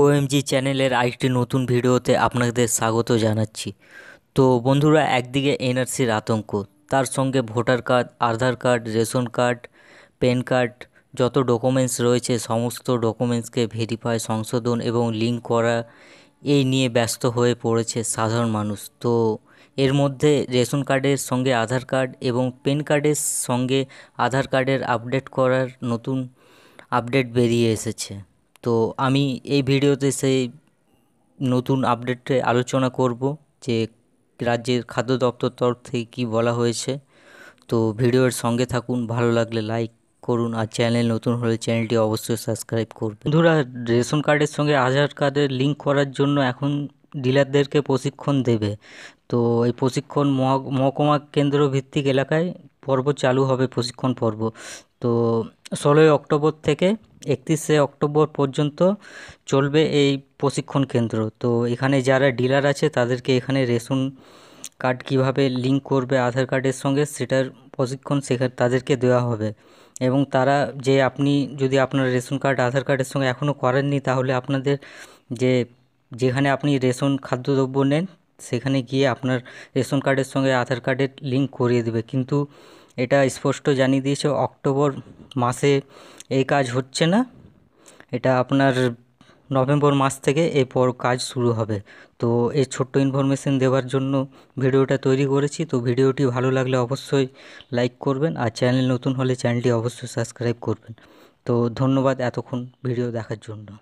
OMG চ্যানেলের আরেকটি নতুন ভিডিওতে আপনাদের স্বাগত জানাচ্ছি তো বন্ধুরা একদিকে এনআরসির আতঙ্ক তার সঙ্গে voter card Aadhaar card ration card PAN card যত ডকুমেন্টস রয়েছে সমস্ত ডকুমেন্টসকে ভেরিফাই সংশোধন এবং লিঙ্ক করা এই নিয়ে ব্যস্ত হয়ে পড়েছে সাধারণ মানুষ তো এর মধ্যে রেশন কার্ডের সঙ্গে আধার কার্ড এবং প্যান কার্ডের সঙ্গে আধার কার্ডের আপডেট করার নতুন আপডেট বেরিয়ে এসেছে তো আমি এই ভিডিওতে সেই নতুন আপডেটে আলোচনা করব যে রাজ্যের খাদ্য দপ্তর তরফ থেকে কী বলা হয়েছে তো ভিডিওর সঙ্গে থাকুন ভালো লাগলে লাইক করুন আর চ্যানেল নতুন হলে চ্যানেলটি অবশ্যই সাবস্ক্রাইব করবেন বন্ধুরা রেশন কার্ডের সঙ্গে আধার কার্ডের লিঙ্ক করার জন্য এখন ডিলারদেরকে প্রশিক্ষণ দেবে তো এই প্রশিক্ষণ মহকুমা কেন্দ্র ভিত্তিক এলাকায় পর্ব চালু হবে প্রশিক্ষণ পর্ব তো ষোলোই অক্টোবর থেকে একত্রিশে অক্টোবর পর্যন্ত চলবে এই প্রশিক্ষণ কেন্দ্র তো এখানে যারা ডিলার আছে তাদেরকে এখানে রেশন কার্ড কিভাবে লিঙ্ক করবে আধার কার্ডের সঙ্গে সেটার প্রশিক্ষণ সেখানে তাদেরকে দেওয়া হবে এবং তারা যে আপনি যদি আপনার রেশন কার্ড আধার কার্ডের সঙ্গে এখনও করেননি তাহলে আপনাদের যে যেখানে আপনি রেশন খাদ্যদ্রব্য নেন সেখানে গিয়ে আপনার রেশন কার্ডের সঙ্গে আধার কার্ডের লিঙ্ক করিয়ে দেবে কিন্তু এটা স্পষ্ট জানিয়ে দিয়েছে অক্টোবর মাসে এই কাজ হচ্ছে না এটা আপনার নভেম্বর মাস থেকে এরপর কাজ শুরু হবে তো এই ছোট্ট ইনফরমেশন দেওয়ার জন্য ভিডিওটা তৈরি করেছি তো ভিডিওটি ভালো লাগলে অবশ্যই লাইক করবেন আর চ্যানেল নতুন হলে চ্যানেলটি অবশ্যই সাবস্ক্রাইব করবেন তো ধন্যবাদ এতক্ষণ ভিডিও দেখার জন্য